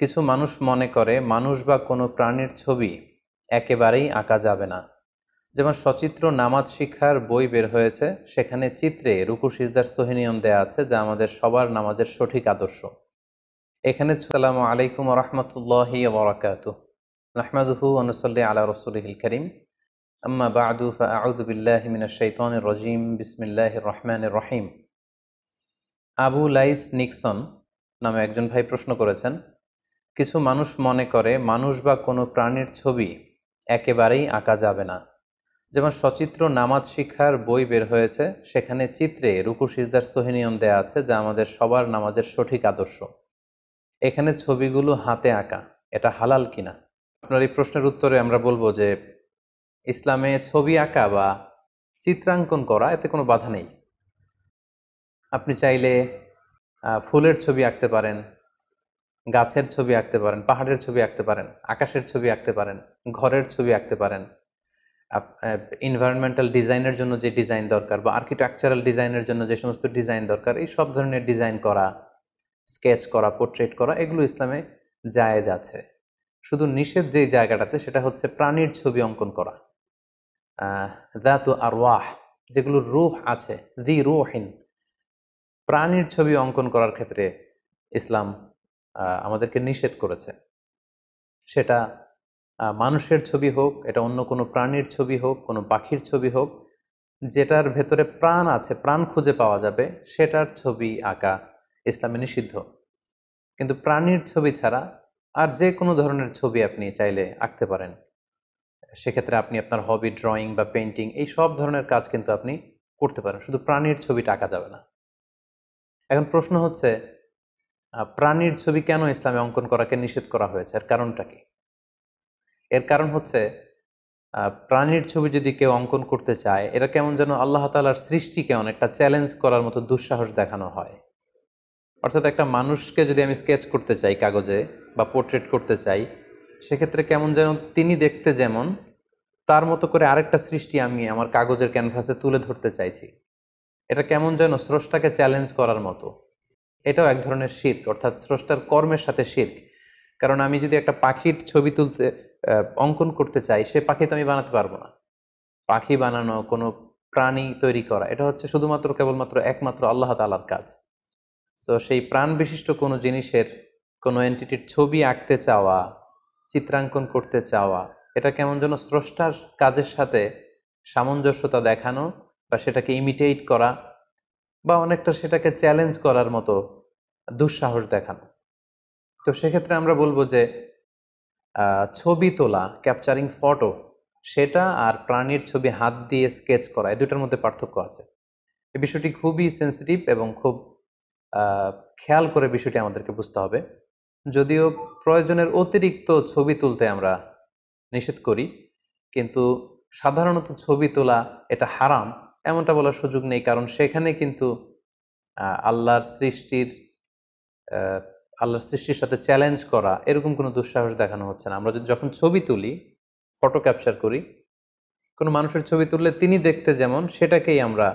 কিছু মানুষ মনে করে মানুষ বা কোনো প্রাণীর ছবি একেবারেই আঁকা যাবে না যেমন সচিত্র নামাজ শিক্ষার বই বের হয়েছে সেখানে চিত্রে রুকু সিজদার সোহিনিয়ম দেয়া আছে যা আমাদের সবার নামাজের সঠিক আদর্শ এখানে সালাম আলাইকুম রহমতুল্লাহি বরাকাত রহমাদুহু অনুসল্লি আলা রসুলহিল করিম আম্মা বাদু ফাউদ্দুবিল্লাহ মিনা শৈতন রজিম বিসমিল্লাহ রহমান রহিম আবু লাইস নিক্সন নামে একজন ভাই প্রশ্ন করেছেন কিছু মানুষ মনে করে মানুষ বা কোনো প্রাণীর ছবি একেবারেই আঁকা যাবে না যেমন সচিত্র নামাজ শিক্ষার বই বের হয়েছে সেখানে চিত্রে রুকু সিজদার সহিনিয়ম দেয়া আছে যা আমাদের সবার নামাজের সঠিক আদর্শ এখানে ছবিগুলো হাতে আঁকা এটা হালাল কিনা আপনার এই প্রশ্নের উত্তরে আমরা বলবো যে ইসলামে ছবি আঁকা বা চিত্রাঙ্কন করা এতে কোনো বাধা নেই আপনি চাইলে ফুলের ছবি আঁকতে পারেন গাছের ছবি আঁকতে পারেন পাহাড়ের ছবি আঁকতে পারেন আকাশের ছবি আঁকতে পারেন ঘরের ছবি আঁকতে পারেন এনভায়রনমেন্টাল ডিজাইনের জন্য যে ডিজাইন দরকার বা আর্কিটেকচারাল ডিজাইনের জন্য যে সমস্ত ডিজাইন দরকার এই সব ধরনের ডিজাইন করা স্কেচ করা পোর্ট্রেট করা এগুলো ইসলামে জায়েজ আছে শুধু নিষেধ যে জায়গাটাতে সেটা হচ্ছে প্রাণীর ছবি অঙ্কন করা আর ওয়াহ যেগুলো রুহ আছে দি রুহিন প্রাণীর ছবি অঙ্কন করার ক্ষেত্রে ইসলাম আমাদেরকে নিষেধ করেছে সেটা মানুষের ছবি হোক এটা অন্য কোনো প্রাণীর ছবি হোক কোনো পাখির ছবি হোক যেটার ভেতরে প্রাণ আছে প্রাণ খুঁজে পাওয়া যাবে সেটার ছবি আঁকা ইসলামে নিষিদ্ধ কিন্তু প্রাণীর ছবি ছাড়া আর যে কোনো ধরনের ছবি আপনি চাইলে আঁকতে পারেন সেক্ষেত্রে আপনি আপনার হবি ড্রয়িং বা পেন্টিং এই সব ধরনের কাজ কিন্তু আপনি করতে পারেন শুধু প্রাণীর ছবিটা আঁকা যাবে না এখন প্রশ্ন হচ্ছে প্রাণীর ছবি কেন ইসলামে অঙ্কন করাকে নিষেধ করা হয়েছে এর কারণটা কি এর কারণ হচ্ছে প্রাণীর ছবি যদি কেউ অঙ্কন করতে চায় এটা কেমন যেন আল্লাহ তালার সৃষ্টিকে অনেকটা চ্যালেঞ্জ করার মতো দুঃসাহস দেখানো হয় অর্থাৎ একটা মানুষকে যদি আমি স্কেচ করতে চাই কাগজে বা পোর্ট্রেট করতে চাই সেক্ষেত্রে কেমন যেন তিনি দেখতে যেমন তার মতো করে আরেকটা সৃষ্টি আমি আমার কাগজের ক্যানভাসে তুলে ধরতে চাইছি এটা কেমন যেন স্রষ্টাকে চ্যালেঞ্জ করার মতো এটাও এক ধরনের শির্ক অর্থাৎ স্রষ্টার কর্মের সাথে শির্ক কারণ আমি যদি একটা পাখির ছবি তুলতে অঙ্কন করতে চাই সে পাখি তো আমি বানাতে পারবো না পাখি বানানো কোনো প্রাণী তৈরি করা এটা হচ্ছে শুধুমাত্র কেবলমাত্র একমাত্র আল্লাহ তালার কাজ সো সেই প্রাণ বিশিষ্ট কোনো জিনিসের কোনো এন্টিটির ছবি আঁকতে চাওয়া চিত্রাঙ্কন করতে চাওয়া এটা কেমন যেন স্রষ্টার কাজের সাথে সামঞ্জস্যতা দেখানো বা সেটাকে ইমিটেট করা বা অনেকটা সেটাকে চ্যালেঞ্জ করার মতো দুঃসাহস দেখানো তো সেক্ষেত্রে আমরা বলবো যে ছবি তোলা ক্যাপচারিং ফটো সেটা আর প্রাণীর ছবি হাত দিয়ে স্কেচ করা এই দুটার মধ্যে পার্থক্য আছে এ বিষয়টি খুবই সেন্সিটিভ এবং খুব খেয়াল করে বিষয়টি আমাদেরকে বুঝতে হবে যদিও প্রয়োজনের অতিরিক্ত ছবি তুলতে আমরা নিষেধ করি কিন্তু সাধারণত ছবি তোলা এটা হারাম এমনটা বলার সুযোগ নেই কারণ সেখানে কিন্তু আল্লাহর সৃষ্টির আল্লাহর সৃষ্টির সাথে চ্যালেঞ্জ করা এরকম কোনো দুঃসাহস দেখানো হচ্ছে না আমরা যদি যখন ছবি তুলি ফটো ক্যাপচার করি কোনো মানুষের ছবি তুললে তিনি দেখতে যেমন সেটাকেই আমরা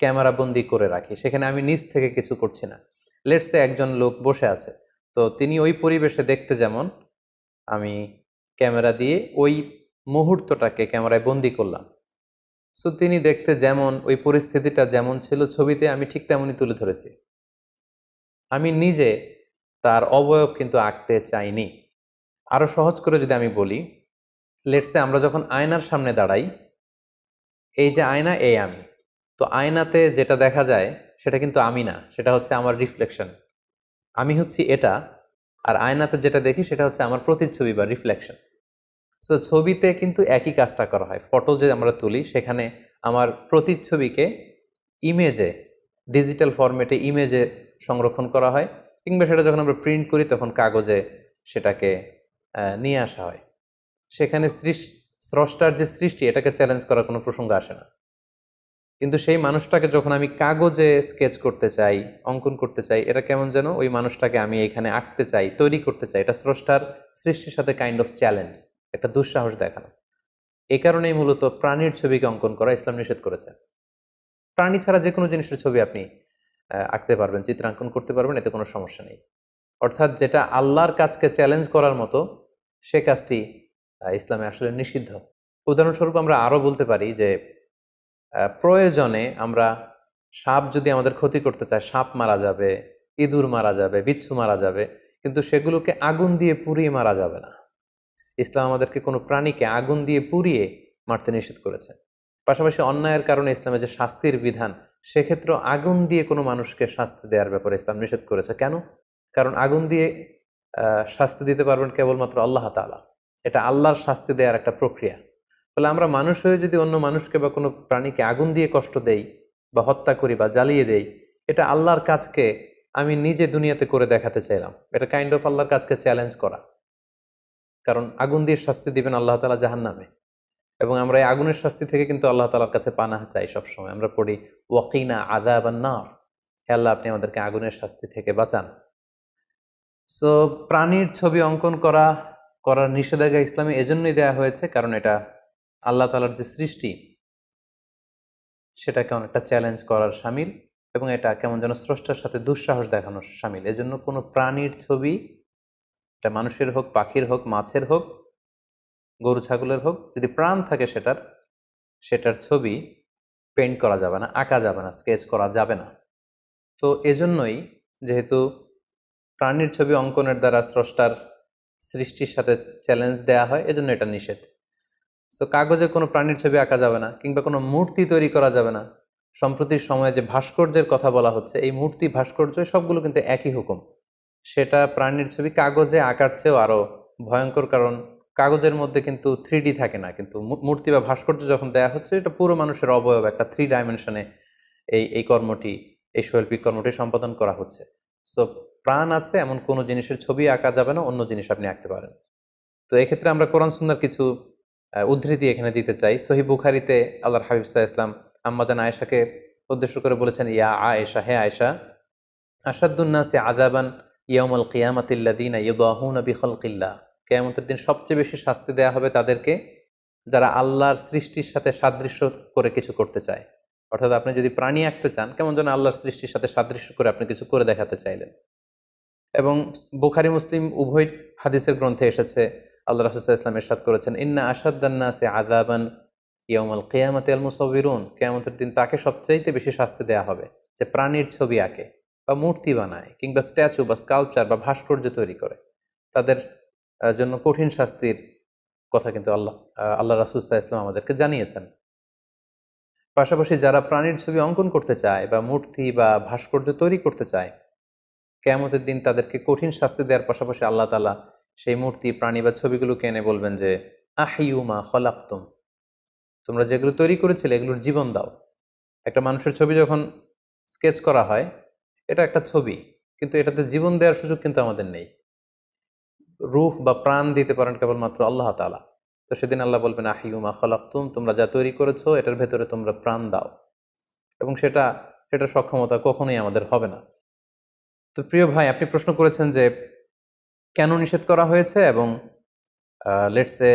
ক্যামেরা বন্দি করে রাখি সেখানে আমি নিজ থেকে কিছু করছি না লেটসে একজন লোক বসে আছে তো তিনি ওই পরিবেশে দেখতে যেমন আমি ক্যামেরা দিয়ে ওই মুহূর্তটাকে ক্যামেরায় বন্দি করলাম সো তিনি দেখতে যেমন ওই পরিস্থিতিটা যেমন ছিল ছবিতে আমি ঠিক তেমনই তুলে ধরেছি আমি নিজে তার অবয়ব কিন্তু আঁকতে চাইনি আরও সহজ করে যদি আমি বলি লেটসে আমরা যখন আয়নার সামনে দাঁড়াই এই যে আয়না এই আমি তো আয়নাতে যেটা দেখা যায় সেটা কিন্তু আমি না সেটা হচ্ছে আমার রিফ্লেকশন আমি হচ্ছি এটা আর আয়নাতে যেটা দেখি সেটা হচ্ছে আমার প্রতিচ্ছবি বা রিফ্লেকশন সো ছবিতে কিন্তু একই কাজটা করা হয় ফটো যে আমরা তুলি সেখানে আমার প্রতিচ্ছবিকে ইমেজে ডিজিটাল ফরম্যাটে ইমেজে সংরক্ষণ করা হয় কিংবা সেটা যখন আমরা প্রিন্ট করি তখন কাগজে সেটাকে নিয়ে আসা হয় সেখানে স্রষ্টার যে সৃষ্টি এটাকে চ্যালেঞ্জ করার কোনো প্রসঙ্গ আসে না কিন্তু সেই মানুষটাকে যখন আমি কাগজে স্কেচ করতে চাই অঙ্কন করতে চাই এটা কেমন যেন ওই মানুষটাকে আমি এখানে আঁকতে চাই তৈরি করতে চাই এটা স্রষ্টার সৃষ্টির সাথে কাইন্ড অফ চ্যালেঞ্জ একটা দুঃসাহস দেখানো এ কারণেই মূলত প্রাণীর ছবিকে অঙ্কন করা ইসলাম নিষেধ করেছে প্রাণী ছাড়া যে কোনো জিনিসের ছবি আপনি আঁকতে পারবেন চিত্রাঙ্কন করতে পারবেন এতে কোনো সমস্যা নেই অর্থাৎ যেটা আল্লাহর কাজকে চ্যালেঞ্জ করার মতো সে কাজটি ইসলামে আসলে নিষিদ্ধ উদাহরণস্বরূপ আমরা আরও বলতে পারি যে প্রয়োজনে আমরা সাপ যদি আমাদের ক্ষতি করতে চায় সাপ মারা যাবে ইঁদুর মারা যাবে বিচ্ছু মারা যাবে কিন্তু সেগুলোকে আগুন দিয়ে পুড়িয়ে মারা যাবে না ইসলাম আমাদেরকে কোনো প্রাণীকে আগুন দিয়ে পুড়িয়ে মারতে নিষেধ করেছে পাশাপাশি অন্যায়ের কারণে ইসলামের যে শাস্তির বিধান সেক্ষেত্রে আগুন দিয়ে কোনো মানুষকে শাস্তি দেওয়ার ব্যাপারে ইসলাম নিষেধ করেছে কেন কারণ আগুন দিয়ে শাস্তি দিতে পারবেন কেবলমাত্র আল্লাহ তালা এটা আল্লাহর শাস্তি দেওয়ার একটা প্রক্রিয়া ফলে আমরা মানুষ হয়ে যদি অন্য মানুষকে বা কোনো প্রাণীকে আগুন দিয়ে কষ্ট দেই বা হত্যা করি বা জ্বালিয়ে দেই এটা আল্লাহর কাজকে আমি নিজে দুনিয়াতে করে দেখাতে চাইলাম এটা কাইন্ড অফ আল্লাহর কাজকে চ্যালেঞ্জ করা কারণ আগুন দিয়ে শাস্তি দিবেন আল্লাহ তালা জাহান নামে এবং আমরা এই আগুনের শাস্তি থেকে কিন্তু আল্লাহ তালার কাছে পানা চাই সবসময় আমরা পড়ি ওয়াকিনা আদা বা নার হে আল্লাহ আপনি আমাদেরকে আগুনের শাস্তি থেকে বাঁচান সো প্রাণীর ছবি অঙ্কন করা করার নিষেধাজ্ঞা ইসলামে এজন্যই দেয়া হয়েছে কারণ এটা আল্লাহ তালার যে সৃষ্টি সেটাকে অনেকটা চ্যালেঞ্জ করার সামিল এবং এটা কেমন যেন স্রষ্টার সাথে দুঃসাহস দেখানোর সামিল এজন্য কোনো প্রাণীর ছবি এটা মানুষের হোক পাখির হোক মাছের হোক গরু ছাগলের হোক যদি প্রাণ থাকে সেটার সেটার ছবি পেন্ট করা যাবে না আঁকা যাবে না স্কেচ করা যাবে না তো এজন্যই যেহেতু প্রাণীর ছবি অঙ্কনের দ্বারা স্রষ্টার সৃষ্টির সাথে চ্যালেঞ্জ দেয়া হয় এজন্য এটা নিষেধ সো কাগজে কোনো প্রাণীর ছবি আঁকা যাবে না কিংবা কোনো মূর্তি তৈরি করা যাবে না সম্প্রতির সময়ে যে ভাস্কর্যের কথা বলা হচ্ছে এই মূর্তি ভাস্কর্য সবগুলো কিন্তু একই হুকুম সেটা প্রাণীর ছবি কাগজে আঁকার চেয়েও আরও ভয়ঙ্কর কারণ কাগজের মধ্যে কিন্তু থ্রি থাকে না কিন্তু মূর্তি বা ভাস্কর্য যখন দেয়া হচ্ছে এটা পুরো মানুষের অবয়ব একটা থ্রি ডাইমেনশনে এই এই কর্মটি এই শৈল্পিক কর্মটি সম্পাদন করা হচ্ছে সো প্রাণ আছে এমন কোনো জিনিসের ছবি আঁকা যাবে না অন্য জিনিস আপনি আঁকতে পারেন তো এক্ষেত্রে আমরা কোরআন সুন্দর কিছু উদ্ধৃতি এখানে দিতে চাই সহি বুখারিতে আল্লাহর হাবিব সাহা ইসলাম আম্মাজান আয়েশাকে উদ্দেশ্য করে বলেছেন ইয়া আয়েশা হে আয়েশা আসাদুন্নাসে আজাবান ইয়ামল কিয়ামাতিল্লাদিনা ইউদাহুন আবি খলকিল্লা কেয়ামতের দিন সবচেয়ে বেশি শাস্তি দেয়া হবে তাদেরকে যারা আল্লাহর সৃষ্টির সাথে সাদৃশ্য করে কিছু করতে চায় অর্থাৎ আপনি যদি প্রাণী আঁকতে চান কেমন যেন আল্লাহর সৃষ্টির সাথে সাদৃশ্য করে আপনি কিছু করে দেখাতে চাইলেন এবং বুখারি মুসলিম উভয় হাদিসের গ্রন্থে এসেছে আল্লাহ রাসুসাহ ইসলাম এরশাদ করেছেন ইন্না আসাদ্দান্না সে আজাবান ইয়ামাল কেয়ামতে আল মুসবিরুন কেয়ামতের দিন তাকে সবচাইতে বেশি শাস্তি দেওয়া হবে যে প্রাণীর ছবি আঁকে বা মূর্তি বানায় কিংবা স্ট্যাচু বা স্কাল্পচার বা ভাস্কর্য তৈরি করে তাদের জন্য কঠিন শাস্তির কথা কিন্তু আল্লাহ আল্লাহ রাসুস্তা ইসলাম আমাদেরকে জানিয়েছেন পাশাপাশি যারা প্রাণীর ছবি অঙ্কন করতে চায় বা মূর্তি বা ভাস্কর্য তৈরি করতে চায় কেমতের দিন তাদেরকে কঠিন শাস্তি দেওয়ার পাশাপাশি আল্লাহ তালা সেই মূর্তি প্রাণী বা ছবিগুলোকে এনে বলবেন যে আহিউমা খলাক্তুম তোমরা যেগুলো তৈরি করেছিলে এগুলোর জীবন দাও একটা মানুষের ছবি যখন স্কেচ করা হয় এটা একটা ছবি কিন্তু এটাতে জীবন দেওয়ার সুযোগ কিন্তু আমাদের নেই রুফ বা প্রাণ দিতে পারেন কেবলমাত্র আল্লাহ তালা তো সেদিন আল্লাহ বলবেন আহিউমা খলাক্তুম তোমরা যা তৈরি করেছো এটার ভেতরে তোমরা প্রাণ দাও এবং সেটা সেটার সক্ষমতা কখনোই আমাদের হবে না তো প্রিয় ভাই আপনি প্রশ্ন করেছেন যে কেন নিষেধ করা হয়েছে এবং লেটসে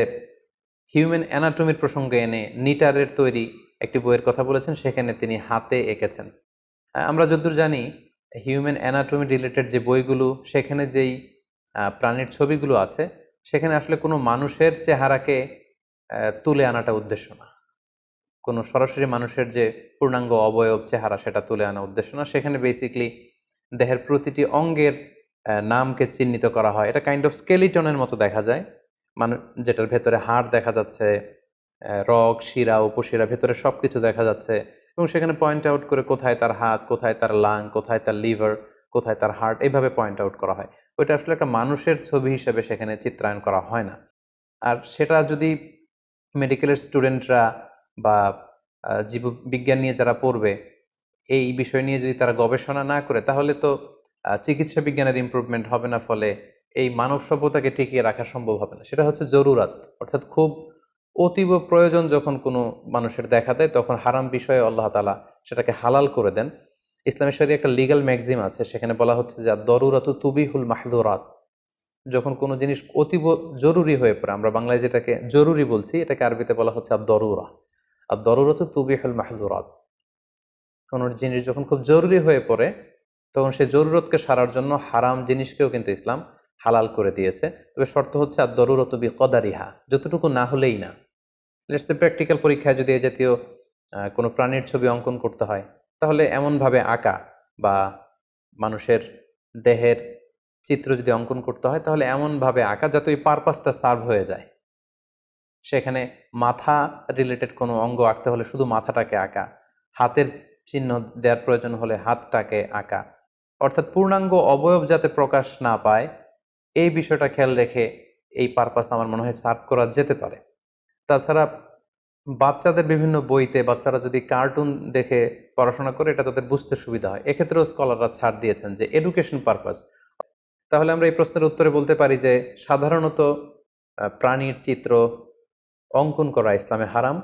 হিউম্যান অ্যানাটমির প্রসঙ্গে এনে নিটারের তৈরি একটি বইয়ের কথা বলেছেন সেখানে তিনি হাতে এঁকেছেন আমরা যদ্দূর জানি হিউম্যান অ্যানাটমি রিলেটেড যে বইগুলো সেখানে যেই প্রাণীর ছবিগুলো আছে সেখানে আসলে কোনো মানুষের চেহারাকে তুলে আনাটা উদ্দেশ্য না কোনো সরাসরি মানুষের যে পূর্ণাঙ্গ অবয়ব চেহারা সেটা তুলে আনা উদ্দেশ্য না সেখানে বেসিকলি দেহের প্রতিটি অঙ্গের নামকে চিহ্নিত করা হয় এটা কাইন্ড অফ স্কেলিটনের মতো দেখা যায় মানে যেটার ভেতরে হাড় দেখা যাচ্ছে রগ শিরা উপশিরা ভেতরে সব কিছু দেখা যাচ্ছে এবং সেখানে পয়েন্ট আউট করে কোথায় তার হাত কোথায় তার লাং কোথায় তার লিভার কোথায় তার হার্ট এইভাবে পয়েন্ট আউট করা হয় ওইটা আসলে একটা মানুষের ছবি হিসেবে সেখানে চিত্রায়ন করা হয় না আর সেটা যদি মেডিকেলের স্টুডেন্টরা বা জীব বিজ্ঞান নিয়ে যারা পড়বে এই বিষয় নিয়ে যদি তারা গবেষণা না করে তাহলে তো চিকিৎসা বিজ্ঞানের ইম্প্রুভমেন্ট হবে না ফলে এই মানব সভ্যতাকে টিকিয়ে রাখা সম্ভব হবে না সেটা হচ্ছে জরুরাত অর্থাৎ খুব অতীব প্রয়োজন যখন কোনো মানুষের দেখা দেয় তখন হারাম বিষয়ে আল্লাহ তালা সেটাকে হালাল করে দেন ইসলামের শরীরে একটা লিগাল ম্যাগজিম আছে সেখানে বলা হচ্ছে যে দরুরাত তুবিহুল মাহদুরাত যখন কোনো জিনিস অতীব জরুরি হয়ে পড়ে আমরা বাংলায় যেটাকে জরুরি বলছি এটাকে আরবিতে বলা হচ্ছে আর দরুরা আর দরুরাত তুবিহুল মাহদুরাত কোনো জিনিস যখন খুব জরুরি হয়ে পড়ে তখন সে জরুরতকে সারার জন্য হারাম জিনিসকেও কিন্তু ইসলাম হালাল করে দিয়েছে তবে শর্ত হচ্ছে আর দরুরত বি কদারিহা যতটুকু না হলেই না লেটসে প্র্যাকটিক্যাল পরীক্ষায় যদি এ জাতীয় কোনো প্রাণীর ছবি অঙ্কন করতে হয় তাহলে এমনভাবে আঁকা বা মানুষের দেহের চিত্র যদি অঙ্কন করতে হয় তাহলে এমনভাবে আঁকা যাতে ওই পারপাসটা সার্ভ হয়ে যায় সেখানে মাথা রিলেটেড কোনো অঙ্গ আঁকতে হলে শুধু মাথাটাকে আঁকা হাতের চিহ্ন দেওয়ার প্রয়োজন হলে হাতটাকে আঁকা অর্থাৎ পূর্ণাঙ্গ অবয়ব যাতে প্রকাশ না পায় এই বিষয়টা খেয়াল রেখে এই পারপাস আমার মনে হয় সার্ভ করা যেতে পারে তাছাড়া বাচ্চাদের বিভিন্ন বইতে বাচ্চারা যদি কার্টুন দেখে পড়াশোনা করে এটা তাদের বুঝতে সুবিধা হয় এক্ষেত্রেও স্কলাররা ছাড় দিয়েছেন যে এডুকেশন পারপাস তাহলে আমরা এই প্রশ্নের উত্তরে বলতে পারি যে সাধারণত প্রাণীর চিত্র অঙ্কন করা ইসলামে হারাম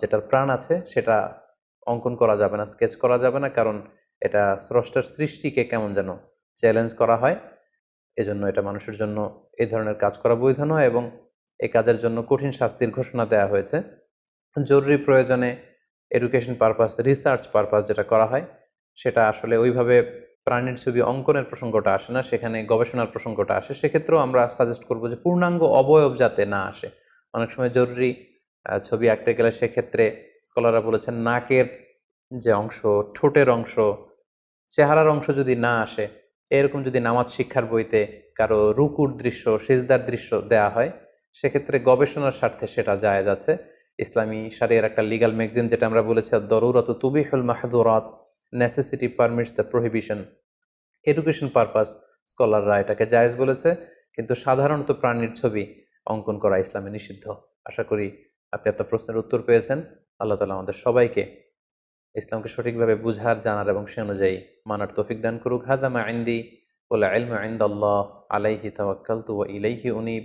যেটার প্রাণ আছে সেটা অঙ্কন করা যাবে না স্কেচ করা যাবে না কারণ এটা স্রষ্টার সৃষ্টিকে কেমন যেন চ্যালেঞ্জ করা হয় এজন্য এটা মানুষের জন্য এই ধরনের কাজ করা বৈধ নয় এবং এ কাজের জন্য কঠিন শাস্তির ঘোষণা দেওয়া হয়েছে জরুরি প্রয়োজনে এডুকেশন পারপাস রিসার্চ পারপাস যেটা করা হয় সেটা আসলে ওইভাবে প্রাণীর ছবি অঙ্কনের প্রসঙ্গটা আসে না সেখানে গবেষণার প্রসঙ্গটা আসে সেক্ষেত্রেও আমরা সাজেস্ট করব যে পূর্ণাঙ্গ অবয়ব যাতে না আসে অনেক সময় জরুরি ছবি আঁকতে গেলে সেক্ষেত্রে স্কলাররা বলেছেন নাকের যে অংশ ঠোঁটের অংশ চেহারার অংশ যদি না আসে এরকম যদি নামাজ শিক্ষার বইতে কারো রুকুর দৃশ্য সেজদার দৃশ্য দেয়া হয় সেক্ষেত্রে গবেষণার স্বার্থে সেটা জায়গা আছে ইসলামী সারিয়ার একটা লিগাল ম্যাগজিন যেটা আমরা বলেছি দরুরত তুবিহুল মাহাদুরাত necessity permits the prohibition education purpose স্কলাররা এটাকে জায়েজ বলেছে কিন্তু সাধারণত প্রাণীর ছবি অঙ্কন করা ইসলামে নিষিদ্ধ আশা করি আপনি আপনার প্রশ্নের উত্তর পেয়েছেন আল্লাহ তালা আমাদের সবাইকে ইসলামকে সঠিকভাবে বুঝার জানার এবং সে অনুযায়ী মানার তফিক দান করুক হাদামা আইন্দি ওলা আলমা আইন্দ আল্লাহ আলাইহি তাওয়াক্কালতু ও ইলাইহি উনিব